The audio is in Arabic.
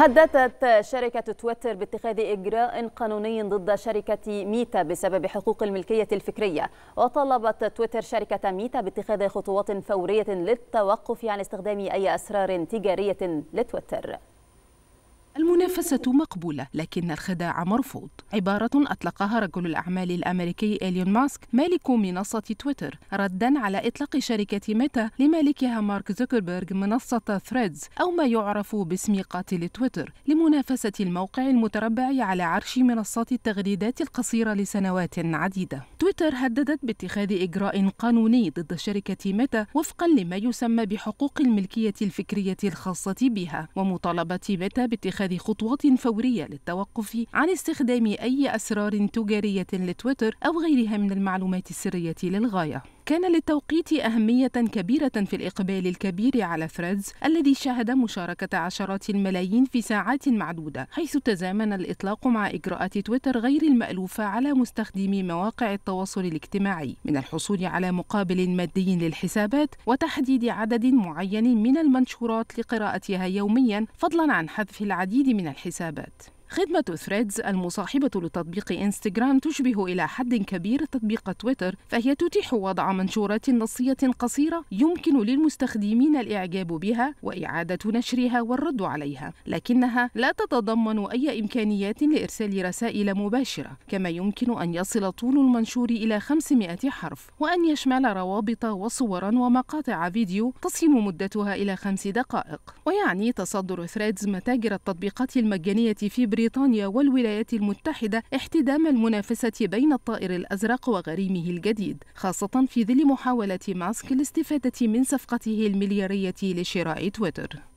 هددت شركة تويتر باتخاذ إجراء قانوني ضد شركة ميتا بسبب حقوق الملكية الفكرية وطلبت تويتر شركة ميتا باتخاذ خطوات فورية للتوقف عن استخدام أي أسرار تجارية لتويتر المنافسة مقبولة لكن الخداع مرفوض عبارة أطلقها رجل الأعمال الأمريكي إليون ماسك مالك منصة تويتر ردا على إطلاق شركة ميتا لمالكها مارك زوكربيرج منصة ثريدز أو ما يعرف باسم قاتل تويتر لمنافسة الموقع المتربع على عرش منصات التغريدات القصيرة لسنوات عديدة تويتر هددت باتخاذ إجراء قانوني ضد شركة ميتا وفقا لما يسمى بحقوق الملكية الفكرية الخاصة بها ومطالبة ميتا باتخاذ خطوات فورية للتوقف عن استخدام أي أسرار تجارية لتويتر أو غيرها من المعلومات السرية للغاية كان للتوقيت أهمية كبيرة في الإقبال الكبير على ثريدز الذي شهد مشاركة عشرات الملايين في ساعات معدودة حيث تزامن الإطلاق مع إجراءات تويتر غير المألوفة على مستخدمي مواقع التواصل الاجتماعي من الحصول على مقابل مادي للحسابات وتحديد عدد معين من المنشورات لقراءتها يوميا فضلا عن حذف العديد من الحسابات خدمة ثريدز المصاحبة لتطبيق انستغرام تشبه إلى حد كبير تطبيق تويتر فهي تتيح وضع منشورات نصية قصيرة يمكن للمستخدمين الإعجاب بها وإعادة نشرها والرد عليها لكنها لا تتضمن أي إمكانيات لإرسال رسائل مباشرة كما يمكن أن يصل طول المنشور إلى 500 حرف وأن يشمل روابط وصورا ومقاطع فيديو تصل مدتها إلى خمس دقائق ويعني تصدر ثريدز متاجر التطبيقات المجانية في بريطانيا بريطانيا والولايات المتحدة احتدام المنافسة بين الطائر الأزرق وغريمه الجديد خاصة في ظل محاولة ماسك الاستفادة من صفقته المليارية لشراء تويتر